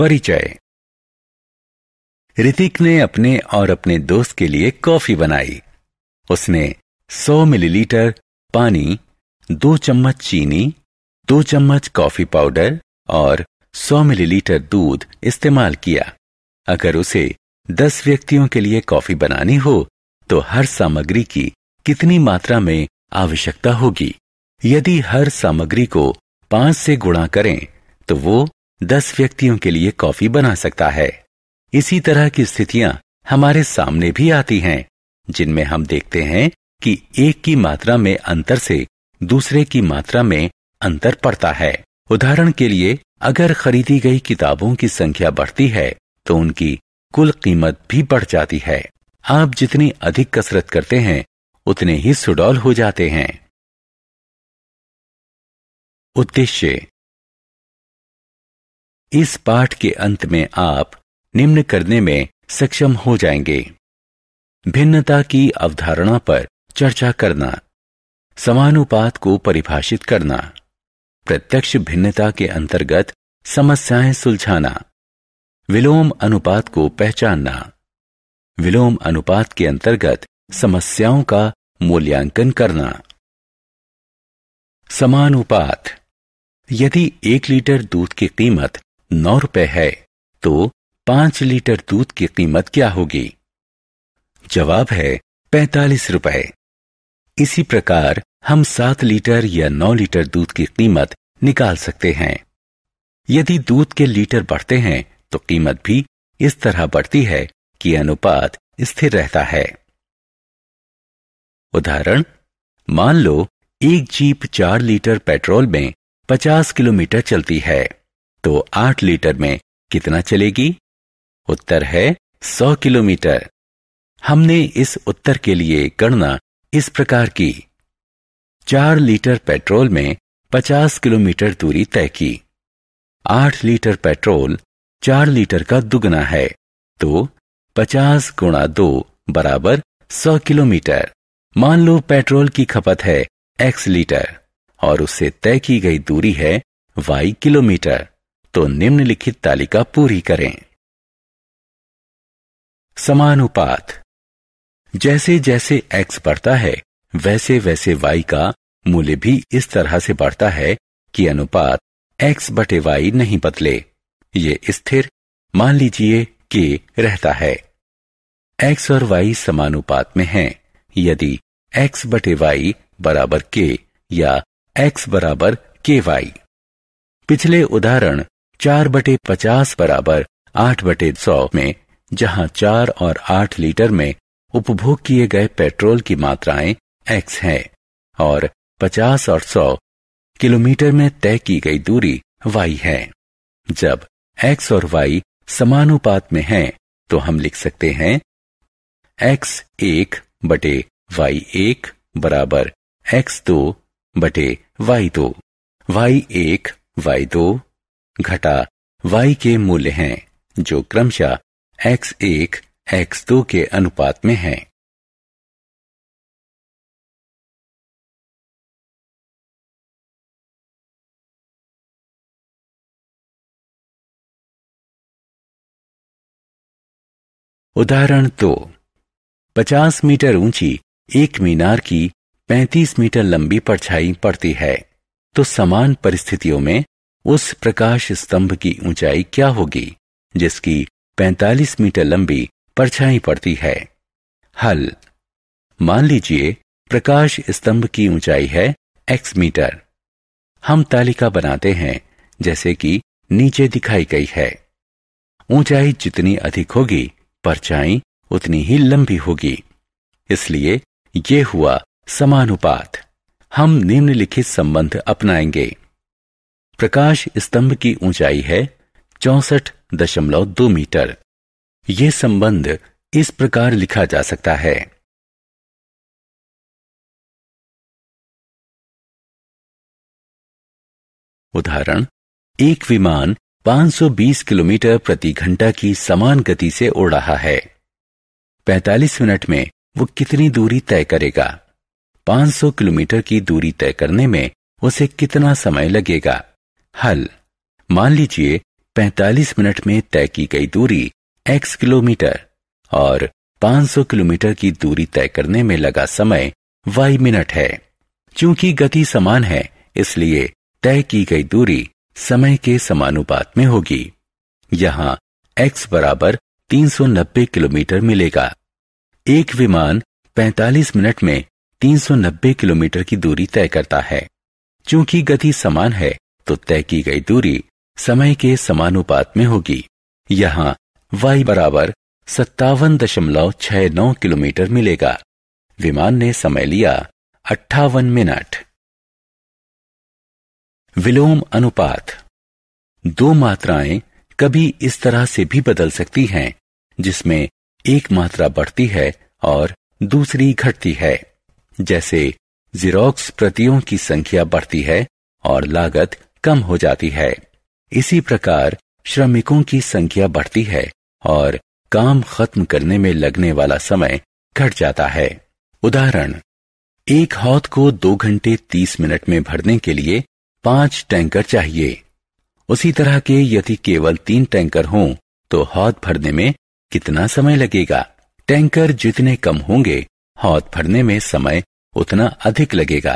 परिचय ऋतिक ने अपने और अपने दोस्त के लिए कॉफी बनाई उसने 100 मिलीलीटर पानी दो चम्मच चीनी दो चम्मच कॉफी पाउडर और 100 मिलीलीटर दूध इस्तेमाल किया अगर उसे 10 व्यक्तियों के लिए कॉफी बनानी हो तो हर सामग्री की कितनी मात्रा में आवश्यकता होगी यदि हर सामग्री को पांच से गुणा करें तो वो दस व्यक्तियों के लिए कॉफी बना सकता है इसी तरह की स्थितियां हमारे सामने भी आती हैं जिनमें हम देखते हैं कि एक की मात्रा में अंतर से दूसरे की मात्रा में अंतर पड़ता है उदाहरण के लिए अगर खरीदी गई किताबों की संख्या बढ़ती है तो उनकी कुल कीमत भी बढ़ जाती है आप जितनी अधिक कसरत करते हैं उतने ही सुडौल हो जाते हैं उद्देश्य इस पाठ के अंत में आप निम्न करने में सक्षम हो जाएंगे भिन्नता की अवधारणा पर चर्चा करना समानुपात को परिभाषित करना प्रत्यक्ष भिन्नता के अंतर्गत समस्याएं सुलझाना विलोम अनुपात को पहचानना विलोम अनुपात के अंतर्गत समस्याओं का मूल्यांकन करना समानुपात यदि एक लीटर दूध की कीमत नौ रुपए है तो पांच लीटर दूध की कीमत क्या होगी जवाब है पैतालीस रुपए इसी प्रकार हम सात लीटर या नौ लीटर दूध की कीमत निकाल सकते हैं यदि दूध के लीटर बढ़ते हैं तो कीमत भी इस तरह बढ़ती है कि अनुपात स्थिर रहता है उदाहरण मान लो एक जीप चार लीटर पेट्रोल में पचास किलोमीटर चलती है तो आठ लीटर में कितना चलेगी उत्तर है सौ किलोमीटर हमने इस उत्तर के लिए गणना इस प्रकार की चार लीटर पेट्रोल में पचास किलोमीटर दूरी तय की आठ लीटर पेट्रोल चार लीटर का दुगना है तो पचास गुणा दो बराबर सौ किलोमीटर मान लो पेट्रोल की खपत है एक्स लीटर और उससे तय की गई दूरी है वाई किलोमीटर तो निम्नलिखित तालिका पूरी करें समानुपात जैसे जैसे x बढ़ता है वैसे वैसे y का मूल्य भी इस तरह से बढ़ता है कि अनुपात x बटे वाई नहीं बदले ये स्थिर मान लीजिए कि रहता है x और y समानुपात में हैं यदि x बटे वाई बराबर के या x बराबर के वाई पिछले उदाहरण चार बटे पचास बराबर आठ बटे सौ में जहां चार और आठ लीटर में उपभोग किए गए पेट्रोल की मात्राएं एक्स है और पचास और सौ किलोमीटर में तय की गई दूरी वाई है जब एक्स और वाई समानुपात में हैं, तो हम लिख सकते हैं एक्स एक बटे वाई एक बराबर एक्स दो बटे वाई दो वाई एक वाई दो घटा वाई के मूल्य हैं जो क्रमशः एक्स एक एक्स दो के अनुपात में हैं। उदाहरण दो पचास मीटर ऊंची एक मीनार की 35 मीटर लंबी परछाई पड़ती है तो समान परिस्थितियों में उस प्रकाश स्तंभ की ऊंचाई क्या होगी जिसकी 45 मीटर लंबी परछाई पड़ती है हल मान लीजिए प्रकाश स्तंभ की ऊंचाई है x मीटर हम तालिका बनाते हैं जैसे कि नीचे दिखाई गई है ऊंचाई जितनी अधिक होगी परछाई उतनी ही लंबी होगी इसलिए ये हुआ समानुपात हम निम्नलिखित संबंध अपनाएंगे प्रकाश स्तंभ की ऊंचाई है चौसठ दशमलव दो मीटर ये संबंध इस प्रकार लिखा जा सकता है उदाहरण एक विमान 520 किलोमीटर प्रति घंटा की समान गति से उड़ रहा है 45 मिनट में वो कितनी दूरी तय करेगा 500 किलोमीटर की दूरी तय करने में उसे कितना समय लगेगा हल मान लीजिए 45 मिनट में तय की गई दूरी x किलोमीटर और 500 किलोमीटर की दूरी तय करने में लगा समय y मिनट है क्योंकि गति समान है इसलिए तय की गई दूरी समय के समानुपात में होगी यहाँ x बराबर 390 किलोमीटर मिलेगा एक विमान 45 मिनट में 390 किलोमीटर की दूरी तय करता है क्योंकि गति समान है तो तय की गई दूरी समय के समानुपात में होगी यहाँ वाई बराबर सत्तावन दशमलव छह नौ किलोमीटर मिलेगा विमान ने समय लिया अट्ठावन मिनट विलोम अनुपात दो मात्राएं कभी इस तरह से भी बदल सकती हैं जिसमें एक मात्रा बढ़ती है और दूसरी घटती है जैसे जीरोक्स प्रतियों की संख्या बढ़ती है और लागत कम हो जाती है इसी प्रकार श्रमिकों की संख्या बढ़ती है और काम खत्म करने में लगने वाला समय घट जाता है उदाहरण एक हौद को दो घंटे तीस मिनट में भरने के लिए पांच टैंकर चाहिए उसी तरह के यदि केवल तीन टैंकर हों तो हौद भरने में कितना समय लगेगा टैंकर जितने कम होंगे हौद भरने में समय उतना अधिक लगेगा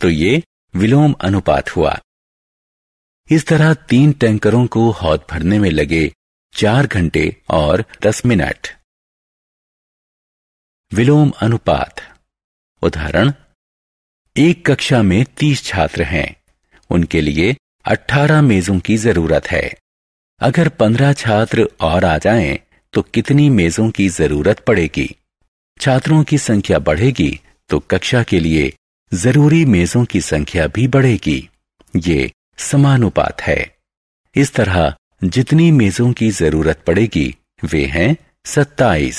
तो ये विलोम अनुपात हुआ इस तरह तीन टैंकरों को हौद भरने में लगे चार घंटे और दस मिनट विलोम अनुपात उदाहरण एक कक्षा में तीस छात्र हैं उनके लिए अट्ठारह मेजों की जरूरत है अगर पंद्रह छात्र और आ जाएं तो कितनी मेजों की जरूरत पड़ेगी छात्रों की संख्या बढ़ेगी तो कक्षा के लिए जरूरी मेजों की संख्या भी बढ़ेगी ये समानुपात है इस तरह जितनी मेजों की जरूरत पड़ेगी वे हैं सत्ताईस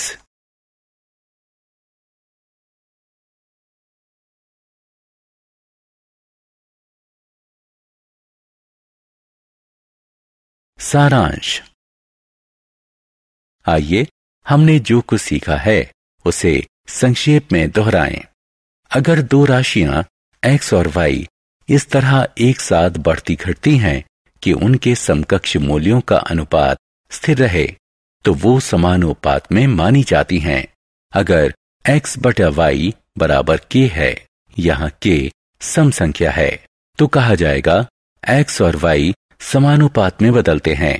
सारांश आइए हमने जो कुछ सीखा है उसे संक्षेप में दोहराएं। अगर दो राशियां एक्स और वाई इस तरह एक साथ बढ़ती घटती हैं कि उनके समकक्ष मूल्यों का अनुपात स्थिर रहे तो वो समानुपात में मानी जाती हैं अगर x बटा वाई बराबर k है यहाँ k सम संख्या है तो कहा जाएगा x और y समानुपात में बदलते हैं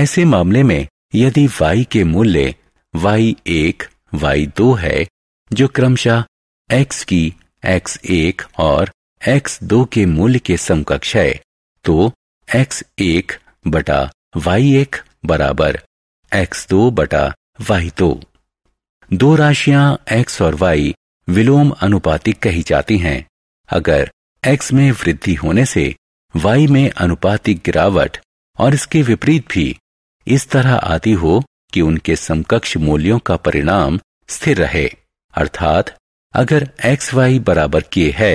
ऐसे मामले में यदि y के मूल्य y एक y दो है जो क्रमशः x की x एक और एक्स दो के मूल्य के समकक्ष है तो एक्स एक बटा वाई एक बराबर एक्स दो बटा वाई दो दो राशियां एक्स और वाई विलोम अनुपातिक कही जाती हैं अगर एक्स में वृद्धि होने से वाई में अनुपातिक गिरावट और इसके विपरीत भी इस तरह आती हो कि उनके समकक्ष मूल्यों का परिणाम स्थिर रहे अर्थात अगर एक्स वाई बराबर किए है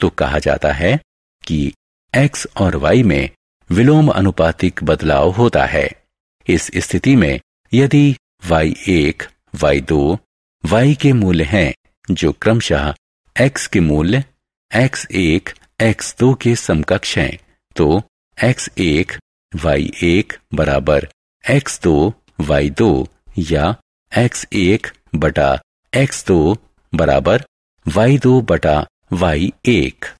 तो कहा जाता है कि एक्स और वाई में विलोम अनुपातिक बदलाव होता है इस स्थिति में यदि वाई एक वाई दो वाई के मूल्य हैं जो क्रमशः एक्स के मूल्य एक्स एक एक्स दो के समकक्ष हैं तो एक्स एक वाई एक बराबर एक्स दो वाई दो या एक्स एक बटा एक्स दो बराबर वाई दो बटा वाई एक